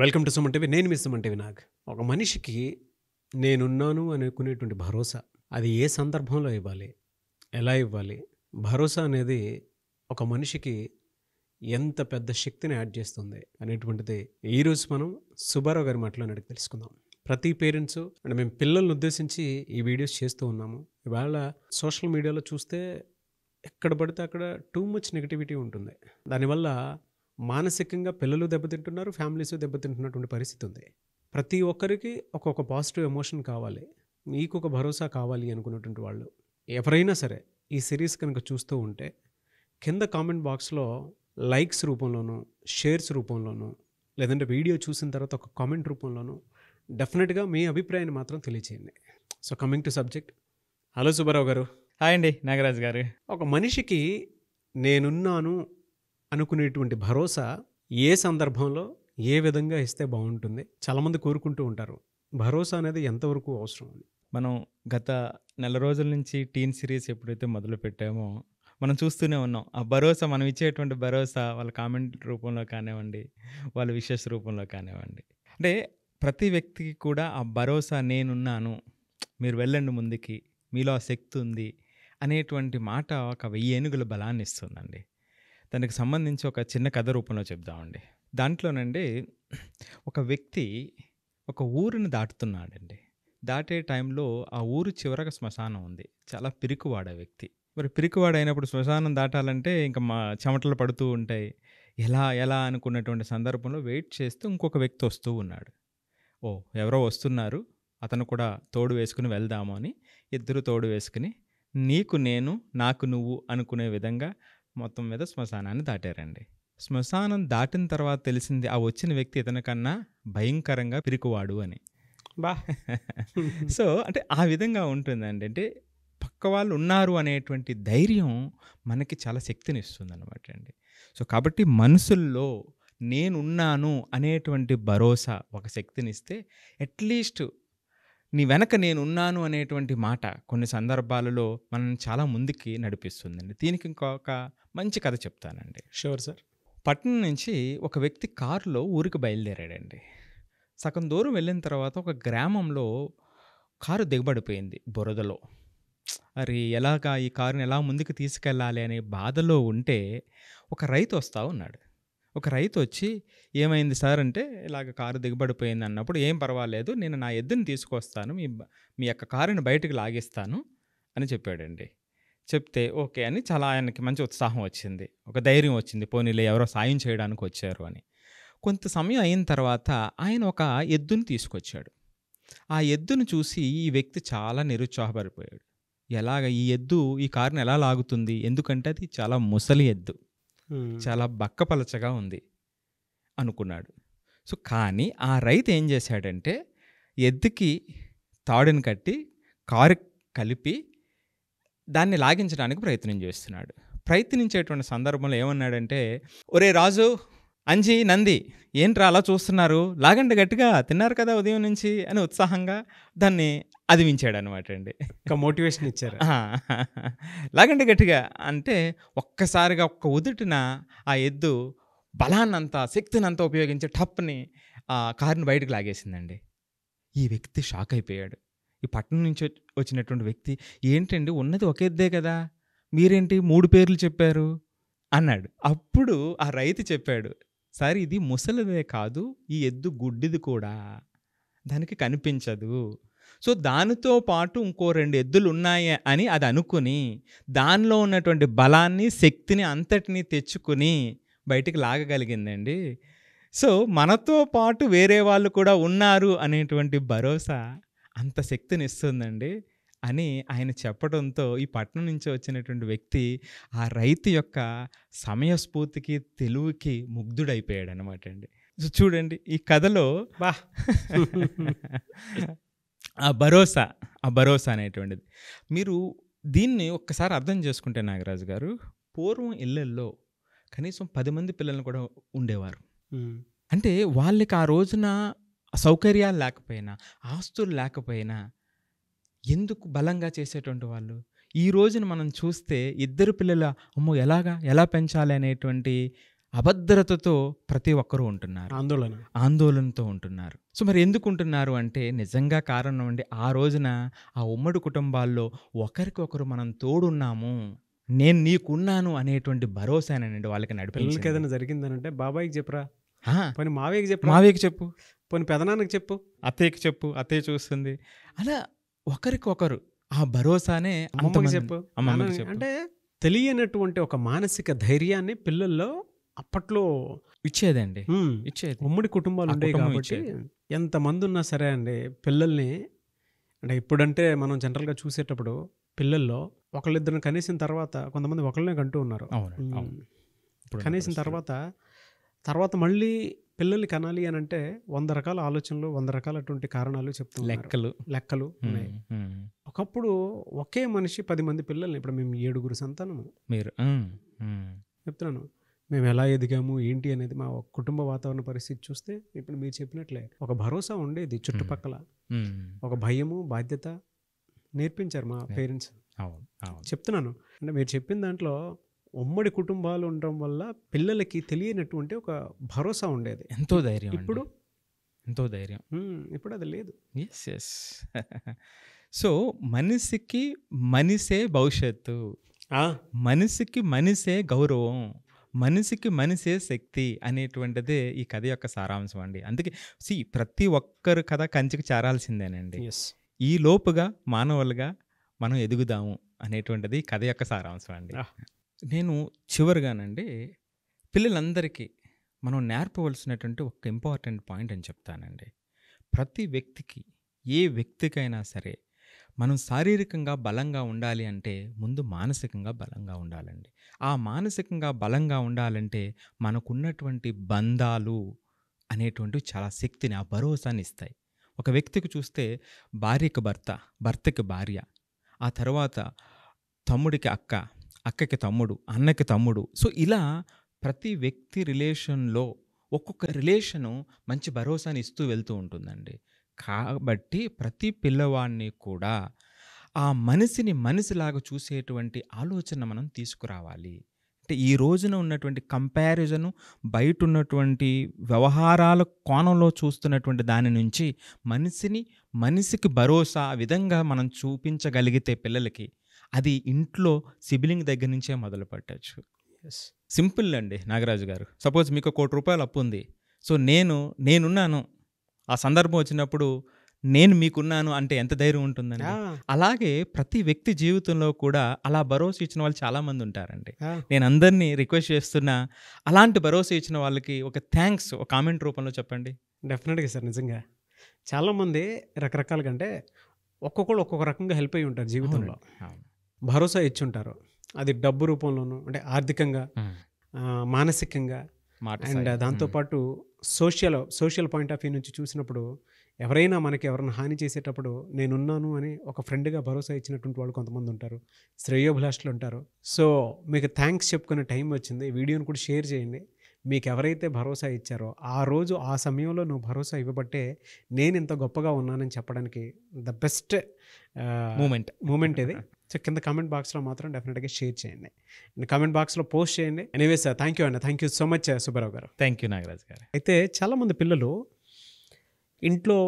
welcome to సుమంటివి నేను మీ సుమంటివి నాగ్ ఒక మనిషికి నేనున్నాను అనుకునేటువంటి భరోసా అది ఏ సందర్భంలో ఇవ్వాలి ఎలా ఇవ్వాలి భరోసా అనేది ఒక మనిషికి ఎంత పెద్ద శక్తిని యాడ్ చేస్తుంది అనేటువంటిది ఈరోజు మనం సుబ్బారావు గారి మాటలో అడిగి తెలుసుకుందాం ప్రతి పేరెంట్స్ అంటే మేము పిల్లల్ని ఉద్దేశించి ఈ వీడియోస్ చేస్తూ ఉన్నాము ఇవాళ సోషల్ మీడియాలో చూస్తే ఎక్కడ పడితే అక్కడ టూ మచ్ నెగిటివిటీ ఉంటుంది దానివల్ల మానసికంగా పిల్లలు దెబ్బతింటున్నారు ఫ్యామిలీస్ దెబ్బతింటున్నటువంటి పరిస్థితి ఉంది ప్రతి ఒక్కరికి ఒక్కొక్క పాజిటివ్ ఎమోషన్ కావాలి నీకు ఒక భరోసా కావాలి అనుకున్నటువంటి వాళ్ళు ఎవరైనా సరే ఈ సిరీస్ కనుక చూస్తూ ఉంటే కింద కామెంట్ బాక్స్లో లైక్స్ రూపంలోనూ షేర్స్ రూపంలోనూ లేదంటే వీడియో చూసిన తర్వాత ఒక కామెంట్ రూపంలోనూ డెఫినెట్గా మీ అభిప్రాయాన్ని మాత్రం తెలియచేయండి so coming to subject hello Subbarao garu hi అండి నాగరాజ్ గారు ఒక మనిషికి నేనున్నాను అనుకునేటువంటి భరోసా ఏ సందర్భంలో ఏ విధంగా ఇస్తే బాగుంటుంది చాలామంది కోరుకుంటూ ఉంటారు భరోసా అనేది ఎంతవరకు అవసరం అని మనం గత నెల రోజుల నుంచి టీన్ సిరీస్ ఎప్పుడైతే మొదలు పెట్టామో మనం చూస్తూనే ఉన్నాం ఆ భరోసా మనం ఇచ్చేటువంటి భరోసా వాళ్ళ కామెంట్ రూపంలో కానివ్వండి వాళ్ళ విశేష రూపంలో కానివ్వండి అంటే ప్రతి వ్యక్తికి కూడా ఆ భరోసా నేనున్నాను మీరు వెళ్ళండి ముందుకి మీలో ఆ శక్తి ఉంది అనేటువంటి మాట ఒక వెయ్యి ఏనుగుల బలాన్ని ఇస్తుందండి దానికి సంబంధించి ఒక చిన్న కథ రూపంలో చెప్దామండి దాంట్లోనండి ఒక వ్యక్తి ఒక ఊరిని దాటుతున్నాడండి దాటే టైంలో ఆ ఊరు చివరగా శ్మశానం ఉంది చాలా పిరికివాడ వ్యక్తి మరి పిరికివాడైనప్పుడు శ్మశానం దాటాలంటే ఇంకా మా చెమటలు పడుతూ ఉంటాయి ఎలా ఎలా అనుకున్నటువంటి సందర్భంలో వెయిట్ చేస్తూ ఇంకొక వ్యక్తి వస్తూ ఉన్నాడు ఓ ఎవరో వస్తున్నారు అతను కూడా తోడు వేసుకుని వెళ్దాము అని ఇద్దరు తోడు వేసుకుని నీకు నేను నాకు నువ్వు అనుకునే విధంగా మొత్తం మీద శ్మశానాన్ని దాటారండి శ్మశానం దాటిన తర్వాత తెలిసింది ఆ వచ్చిన వ్యక్తి ఇతనికన్నా భయంకరంగా పిరికివాడు అని బా సో అంటే ఆ విధంగా ఉంటుందండి అంటే పక్క వాళ్ళు ఉన్నారు అనేటువంటి ధైర్యం మనకి చాలా శక్తిని ఇస్తుంది అనమాట అండి సో కాబట్టి మనసుల్లో నేనున్నాను అనేటువంటి భరోసా ఒక శక్తినిస్తే అట్లీస్ట్ నీ వెనక నేనున్నాను అనేటువంటి మాట కొన్ని సందర్భాలలో మనం చాలా ముందుకి నడిపిస్తుందండి దీనికి ఇంకొక మంచి కథ చెప్తానండి షూర్ సార్ పట్టణం నుంచి ఒక వ్యక్తి కారులో ఊరికి బయలుదేరాడండి సగం దూరం వెళ్ళిన తర్వాత ఒక గ్రామంలో కారు దిగబడిపోయింది బురదలో అరే ఎలాగా ఈ కారుని ఎలా ముందుకు తీసుకెళ్ళాలి అనే బాధలో ఉంటే ఒక రైతు వస్తూ ఉన్నాడు ఒక రైతు వచ్చి ఏమైంది సార్ అంటే ఇలాగ కారు దిగబడిపోయింది అన్నప్పుడు ఏం పర్వాలేదు నేను నా ఎద్దుని తీసుకొస్తాను మీ మీ యొక్క కారుని బయటకు లాగిస్తాను అని చెప్పాడండి చెప్తే ఓకే అని చాలా ఆయనకి మంచి ఉత్సాహం వచ్చింది ఒక ధైర్యం వచ్చింది పోనీలే ఎవరో సాయం చేయడానికి వచ్చారు అని కొంత సమయం అయిన తర్వాత ఆయన ఒక ఎద్దును తీసుకొచ్చాడు ఆ ఎద్దును చూసి ఈ వ్యక్తి చాలా నిరుత్సాహపడిపోయాడు ఎలాగ ఈ ఎద్దు ఈ కారుని ఎలా లాగుతుంది ఎందుకంటే అది చాలా ముసలి ఎద్దు చాలా బక్కపలచగా ఉంది అనుకున్నాడు సో కానీ ఆ రైతు ఏం చేశాడంటే ఎద్దుకి తాడుని కట్టి కారు కలిపి దాన్ని లాగించడానికి ప్రయత్నం చేస్తున్నాడు ప్రయత్నించేటువంటి సందర్భంలో ఏమన్నాడంటే ఒరే రాజు అంజీ నంది ఏంట్రా అలా చూస్తున్నారు లాగండి గట్టిగా తిన్నారు కదా ఉదయం నుంచి అని ఉత్సాహంగా దాన్ని అదివించాడు అనమాట అండి ఒక మోటివేషన్ ఇచ్చారు లాగండి గట్టిగా అంటే ఒక్కసారిగా ఒక్క ఉదుటిన ఆ ఎద్దు బలాన్నంతా శక్తినంతా ఉపయోగించి టప్ని ఆ కారుని బయటకు లాగేసిందండి ఈ వ్యక్తి షాక్ అయిపోయాడు ఈ పట్టణం నుంచి వచ్చినటువంటి వ్యక్తి ఏంటండి ఉన్నది ఒక ఎద్దే కదా మీరేంటి మూడు పేర్లు చెప్పారు అన్నాడు అప్పుడు ఆ రైతు చెప్పాడు సార్ ఇది ముసలిదే కాదు ఈ ఎద్దు గుడ్డిది కూడా దానికి కనిపించదు సో దానితో పాటు ఇంకో రెండు ఎద్దులు ఉన్నాయి అని అది అనుకుని దానిలో ఉన్నటువంటి బలాన్ని శక్తిని అంతటిని తెచ్చుకుని బయటికి లాగగలిగిందండి సో మనతో పాటు వేరే వాళ్ళు కూడా ఉన్నారు అనేటువంటి భరోసా అంత శక్తిని ఇస్తుందండి అని ఆయన చెప్పడంతో ఈ పట్టణం నుంచి వచ్చినటువంటి వ్యక్తి ఆ రైతు యొక్క సమయస్ఫూర్తికి తెలివికి ముగ్ధుడైపోయాడు అనమాట అండి చూడండి ఈ కథలో బా ఆ భరోసా ఆ భరోసా అనేటువంటిది మీరు దీన్ని ఒక్కసారి అర్థం చేసుకుంటే నాగరాజు గారు పూర్వం ఇళ్ళల్లో కనీసం పది మంది పిల్లలను కూడా ఉండేవారు అంటే వాళ్ళకి ఆ రోజున సౌకర్యాలు లేకపోయినా ఆస్తులు లేకపోయినా ఎందుకు బలంగా చేసేటువంటి వాళ్ళు ఈ రోజున మనం చూస్తే ఇద్దరు పిల్లల అమ్మో ఎలాగా ఎలా పెంచాలి అనేటువంటి అభద్రతతో ప్రతి ఒక్కరూ ఉంటున్నారు ఆందోళన ఆందోళనతో ఉంటున్నారు సో మరి ఎందుకు ఉంటున్నారు అంటే నిజంగా కారణం అండి ఆ రోజున ఆ ఉమ్మడి కుటుంబాల్లో ఒకరికొకరు మనం తోడున్నాము నేను నీకున్నాను అనేటువంటి భరోసానండి వాళ్ళకి నడిపి ఏదైనా జరిగిందనంటే బాబాయ్కి చెప్పరా పని మావయ్యకి చెప్పు మావయ్యకి చెప్పు పని పెదనాన్నకి చెప్పు అత్తయ్యకి చెప్పు అత్తయ్య చూస్తుంది అలా ఒకరికొకరు ఆ భరోసానే అమ్మకి చెప్పు చెప్పు అంటే తెలియనటువంటి ఒక మానసిక ధైర్యాన్ని పిల్లల్లో అప్పట్లో ఇచ్చేదండి ఇచ్చేది ఉమ్మడి కుటుంబాలు ఉండేవి కాబట్టి ఎంతమంది ఉన్నా సరే అండి పిల్లల్ని అంటే ఇప్పుడంటే మనం జనరల్గా చూసేటప్పుడు పిల్లల్లో ఒకళ్ళిద్దరిని కనీసం తర్వాత కొంతమంది ఒకళ్ళనే కంటూ ఉన్నారు కనీసం తర్వాత తర్వాత మళ్ళీ పిల్లల్ని కనాలి అని అంటే వంద రకాల ఆలోచనలు వంద రకాలటువంటి కారణాలు చెప్తున్నారు లెక్కలు లెక్కలు ఉన్నాయి ఒకప్పుడు ఒకే మనిషి పది మంది పిల్లల్ని ఇప్పుడు మేము ఏడుగురు సంతానము మీరు చెప్తున్నాను మేము ఎలా ఎదిగాము ఏంటి అనేది మా కుటుంబ వాతావరణ పరిస్థితి చూస్తే ఇప్పుడు మీరు చెప్పినట్లే ఒక భరోసా ఉండేది చుట్టుపక్కల ఒక భయము బాధ్యత నేర్పించారు మా పేరెంట్స్ చెప్తున్నాను అంటే మీరు చెప్పిన దాంట్లో ఉమ్మడి కుటుంబాలు ఉండడం వల్ల పిల్లలకి తెలియనటువంటి ఒక భరోసా ఉండేది ఎంతో ధైర్యం ఇప్పుడు ఎంతో ధైర్యం ఇప్పుడు అది లేదు ఎస్ ఎస్ సో మనిషికి మనిషే భవిష్యత్తు మనిషికి మనిషే గౌరవం మనిషికి మనిషే శక్తి అనేటువంటిదే ఈ కథ యొక్క సారాంశం అండి అందుకే సి ప్రతి ఒక్కరు కథ కంచికి చేరాల్సిందేనండి ఈ లోపుగా మానవులుగా మనం ఎదుగుదాము అనేటువంటిది కథ యొక్క సారాంశం అండి నేను చివరిగానండి పిల్లలందరికీ మనం నేర్పవలసినటువంటి ఒక ఇంపార్టెంట్ పాయింట్ అని చెప్తానండి ప్రతి వ్యక్తికి ఏ వ్యక్తికైనా సరే మనం శారీరకంగా బలంగా ఉండాలి అంటే ముందు మానసికంగా బలంగా ఉండాలండి ఆ మానసికంగా బలంగా ఉండాలంటే మనకున్నటువంటి బంధాలు అనేటువంటివి చాలా శక్తిని ఆ భరోసాని ఇస్తాయి ఒక వ్యక్తికి చూస్తే భార్యకి భర్త భర్తకి భార్య ఆ తర్వాత తమ్ముడికి అక్క అక్కకి తమ్ముడు అన్నకి తమ్ముడు సో ఇలా ప్రతి వ్యక్తి రిలేషన్లో ఒక్కొక్క రిలేషను మంచి భరోసాని ఇస్తూ వెళ్తూ ఉంటుందండి కాబట్టి ప్రతి పిల్లవాడిని కూడా ఆ మనిషిని మనిషిలాగా చూసేటువంటి ఆలోచన మనం తీసుకురావాలి అంటే ఈ రోజున ఉన్నటువంటి కంపారిజను బయట ఉన్నటువంటి వ్యవహారాల కోణంలో చూస్తున్నటువంటి దాని నుంచి మనిషిని మనిషికి భరోసా విధంగా మనం చూపించగలిగితే పిల్లలకి అది ఇంట్లో సిబిలింగ్ దగ్గర నుంచే మొదలు పెట్టచ్చు సింపుల్ అండి నాగరాజు గారు సపోజ్ మీకు కోటి రూపాయలు అప్పు ఉంది సో నేను నేనున్నాను ఆ సందర్భం వచ్చినప్పుడు నేను మీకున్నాను అంటే ఎంత ధైర్యం ఉంటుందని అలాగే ప్రతి వ్యక్తి జీవితంలో కూడా అలా భరోసా ఇచ్చిన వాళ్ళు చాలా మంది ఉంటారండి నేను అందరినీ రిక్వెస్ట్ చేస్తున్నా అలాంటి భరోసా ఇచ్చిన వాళ్ళకి ఒక థ్యాంక్స్ ఒక కామెంట్ రూపంలో చెప్పండి డెఫినెట్గా సార్ నిజంగా చాలామంది రకరకాలుగా అంటే ఒక్కొక్కరు ఒక్కొక్క రకంగా హెల్ప్ అయ్యి ఉంటారు జీవితంలో భరోసా ఇచ్చి ఉంటారు అది డబ్బు రూపంలోనూ అంటే ఆర్థికంగా మానసికంగా అండ్ దాంతోపాటు social social point of view నుంచి చూసినప్పుడు ఎవరైనా మనకి ఎవరైనా హాని చేసేటప్పుడు నేనున్నాను అని ఒక ఫ్రెండ్గా భరోసా ఇచ్చినటువంటి వాళ్ళు కొంతమంది ఉంటారు శ్రేయోభిలాషులు ఉంటారు సో మీకు థ్యాంక్స్ చెప్పుకునే టైం వచ్చింది వీడియోని కూడా షేర్ చేయండి మీకు ఎవరైతే భరోసా ఇచ్చారో ఆ రోజు ఆ సమయంలో నువ్వు భరోసా ఇవ్వబట్టే నేను ఇంత గొప్పగా ఉన్నానని చెప్పడానికి ద బెస్ట్ మూమెంట్ మూమెంట్ ఇది సో కింద కామెంట్ బాక్స్లో మాత్రం డెఫినెట్గా షేర్ చేయండి అండ్ కామెంట్ బాక్స్లో పోస్ట్ చేయండి ఎనీవే సార్ థ్యాంక్ యూ అండి thank you so much Subbarao garu thank you Nagaraj గారు అయితే చాలామంది పిల్లలు ఇంట్లో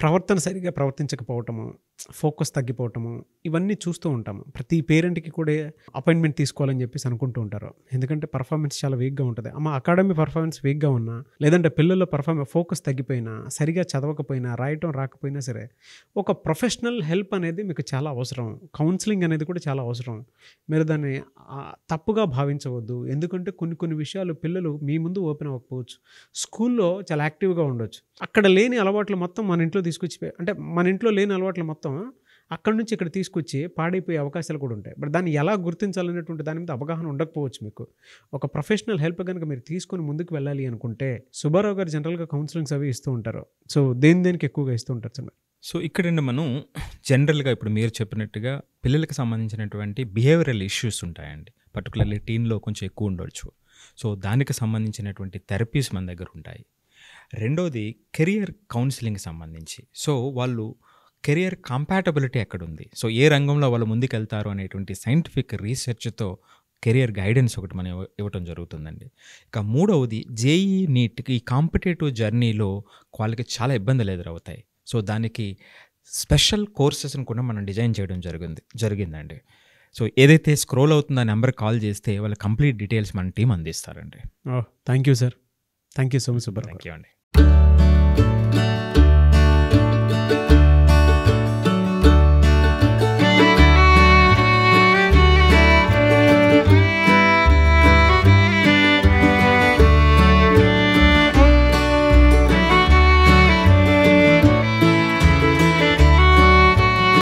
ప్రవర్తన సరిగ్గా ప్రవర్తించకపోవటము ఫోకస్ తగ్గిపోవటము ఇవన్నీ చూస్తూ ఉంటాము ప్రతి పేరెంట్కి కూడా అపాయింట్మెంట్ తీసుకోవాలని చెప్పేసి అనుకుంటూ ఉంటారు ఎందుకంటే పర్ఫార్మెన్స్ చాలా వీక్గా ఉంటుంది అమ్మ అకాడమీ పర్ఫార్మెన్స్ వీక్గా ఉన్నా లేదంటే పిల్లల్లో పర్ఫార్మెన్స్ ఫోకస్ తగ్గిపోయినా సరిగా చదవకపోయినా రాయటం రాకపోయినా సరే ఒక ప్రొఫెషనల్ హెల్ప్ అనేది మీకు చాలా అవసరం కౌన్సిలింగ్ అనేది కూడా చాలా అవసరం మీరు దాన్ని తప్పుగా భావించవద్దు ఎందుకంటే కొన్ని కొన్ని విషయాలు పిల్లలు మీ ముందు ఓపెన్ అవ్వకపోవచ్చు స్కూల్లో చాలా యాక్టివ్గా ఉండొచ్చు అక్కడ లేని అలవాట్లు మొత్తం మన ఇంట్లో తీసుకొచ్చి అంటే మన ఇంట్లో లేని అలవాట్లు మొత్తం మొత్తం అక్కడి నుంచి ఇక్కడ తీసుకొచ్చి పాడైపోయే అవకాశాలు కూడా ఉంటాయి బట్ దాన్ని ఎలా గుర్తించాలనేటువంటి దాని మీద అవగాహన ఉండకపోవచ్చు మీకు ఒక ప్రొఫెషనల్ హెల్ప్ కనుక మీరు తీసుకొని ముందుకు వెళ్ళాలి అనుకుంటే సుబ్బారావు గారు జనరల్గా కౌన్సిలింగ్స్ అవి ఇస్తూ ఉంటారు సో దేని దేనికి ఎక్కువగా ఇస్తూ ఉంటారు సార్ సో ఇక్కడ మనం జనరల్గా ఇప్పుడు మీరు చెప్పినట్టుగా పిల్లలకు సంబంధించినటువంటి బిహేవియరల్ ఇష్యూస్ ఉంటాయండి పర్టికులర్లీ టీన్లో కొంచెం ఎక్కువ ఉండొచ్చు సో దానికి సంబంధించినటువంటి థెరపీస్ మన దగ్గర ఉంటాయి రెండోది కెరియర్ కౌన్సిలింగ్ సంబంధించి సో వాళ్ళు కెరియర్ కంపాటబిలిటీ ఎక్కడుంది సో ఏ రంగంలో వాళ్ళు ముందుకెళ్తారు అనేటువంటి సైంటిఫిక్ రీసెర్చ్తో కెరియర్ గైడెన్స్ ఒకటి మనం ఇవ్వటం జరుగుతుందండి ఇక మూడవది జేఈ నీట్కి ఈ కాంపిటేటివ్ జర్నీలో వాళ్ళకి చాలా ఇబ్బందులు ఎదురవుతాయి సో దానికి స్పెషల్ కోర్సెస్ని కూడా మనం డిజైన్ చేయడం జరిగింది జరిగిందండి సో ఏదైతే స్క్రోల్ అవుతుందో ఆ నెంబర్ కాల్ చేస్తే వాళ్ళ కంప్లీట్ డీటెయిల్స్ మన టీం అందిస్తారండి thank you sir thank you so much super thank you అండి